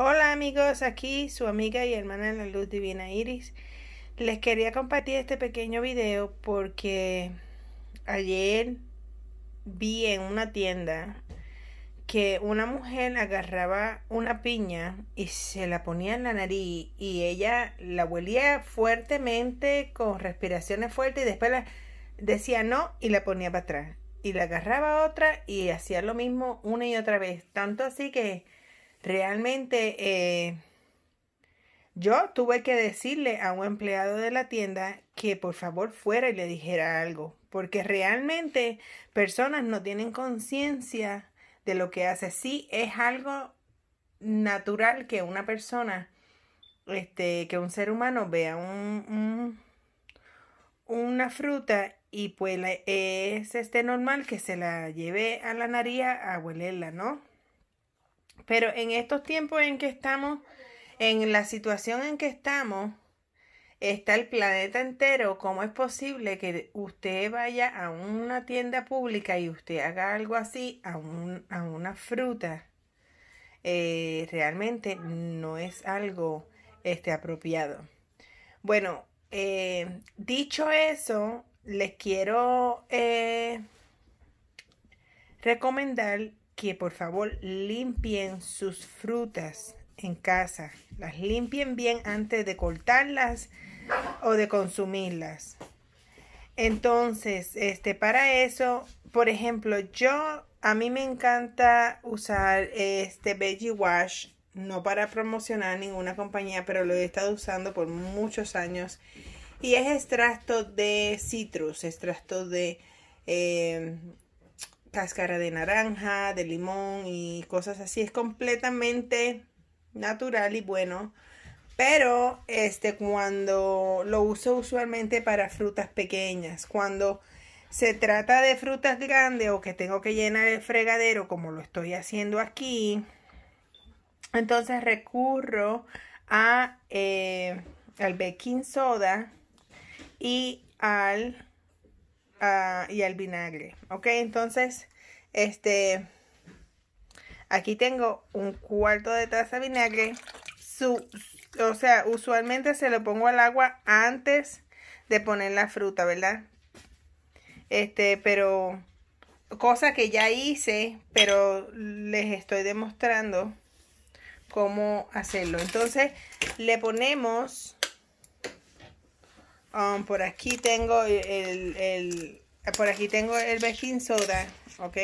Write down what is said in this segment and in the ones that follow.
Hola amigos, aquí su amiga y hermana en la luz divina Iris. Les quería compartir este pequeño video porque ayer vi en una tienda que una mujer agarraba una piña y se la ponía en la nariz y ella la huelía fuertemente con respiraciones fuertes y después la decía no y la ponía para atrás y la agarraba otra y hacía lo mismo una y otra vez tanto así que Realmente eh, yo tuve que decirle a un empleado de la tienda que por favor fuera y le dijera algo, porque realmente personas no tienen conciencia de lo que hace. Sí es algo natural que una persona, este, que un ser humano vea un, una fruta y pues es este normal que se la lleve a la nariz a huelerla, ¿no? Pero en estos tiempos en que estamos, en la situación en que estamos, está el planeta entero. ¿Cómo es posible que usted vaya a una tienda pública y usted haga algo así a, una fruta? Eh, realmente no es algo este, apropiado. Bueno, eh, dicho eso, les quiero eh, recomendar que por favor limpien sus frutas en casa. Las limpien bien antes de cortarlas o de consumirlas. Entonces, este, para eso, por ejemplo, yo a mí me encanta usar este Veggie Wash, no para promocionar ninguna compañía, pero lo he estado usando por muchos años. Y es extracto de citrus, extracto de eh, cáscara de naranja, de limón y cosas así. Es completamente natural y bueno. Pero este cuando lo uso usualmente para frutas pequeñas, cuando se trata de frutas grandes o que tengo que llenar el fregadero como lo estoy haciendo aquí, entonces recurro a eh, al baking soda y al Ah, y al vinagre. Ok, entonces, este, aquí tengo un cuarto de taza de vinagre. Su, o sea, usualmente se lo pongo al agua antes de poner la fruta, ¿verdad? Este, pero cosa que ya hice, pero les estoy demostrando cómo hacerlo. Entonces, le ponemos Um, por aquí tengo el, el, eh, por aquí tengo el baking soda, ¿ok?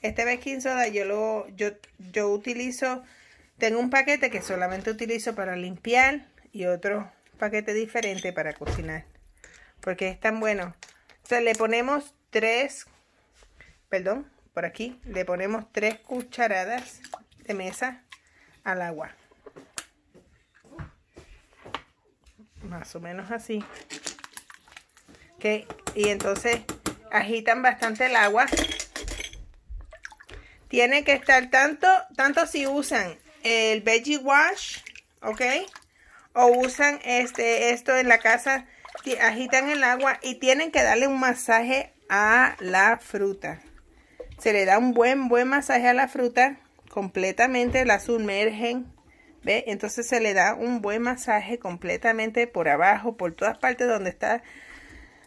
Este baking soda yo lo, yo, yo utilizo, tengo un paquete que solamente utilizo para limpiar y otro paquete diferente para cocinar. Porque es tan bueno. Entonces le ponemos tres, perdón, por aquí, le ponemos tres cucharadas de mesa al agua. Más o menos así. que Y entonces agitan bastante el agua. Tiene que estar tanto, tanto si usan el veggie wash, ¿ok? O usan este, esto en la casa, agitan el agua y tienen que darle un masaje a la fruta. Se le da un buen, buen masaje a la fruta completamente, la sumergen entonces se le da un buen masaje completamente por abajo, por todas partes donde está,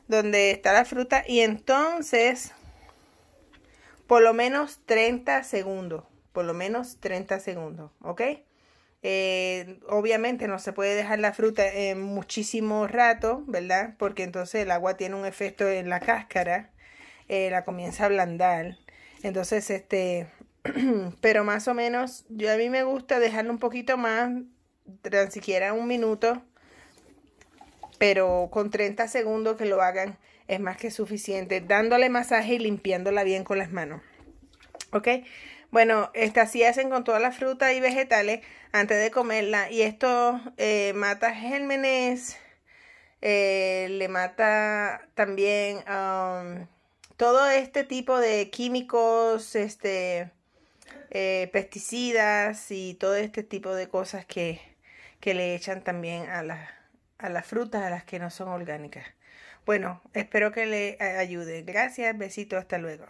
donde está la fruta. Y entonces, por lo menos 30 segundos, por lo menos 30 segundos, ¿ok? Eh, obviamente no se puede dejar la fruta en muchísimo rato, ¿verdad? Porque entonces el agua tiene un efecto en la cáscara, eh, la comienza a ablandar. Entonces, este, pero más o menos, yo a mí me gusta dejarlo un poquito más, tan siquiera un minuto, pero con 30 segundos que lo hagan es más que suficiente, dándole masaje y limpiándola bien con las manos. ¿Ok? Bueno, esta así hacen con todas las frutas y vegetales antes de comerla. Y esto eh, mata gérmenes, eh, le mata también um, todo este tipo de químicos, este, eh, pesticidas y todo este tipo de cosas que, que le echan también a, las a las frutas, a las que no son orgánicas. Bueno, espero que le ayude. Gracias, besito, hasta luego.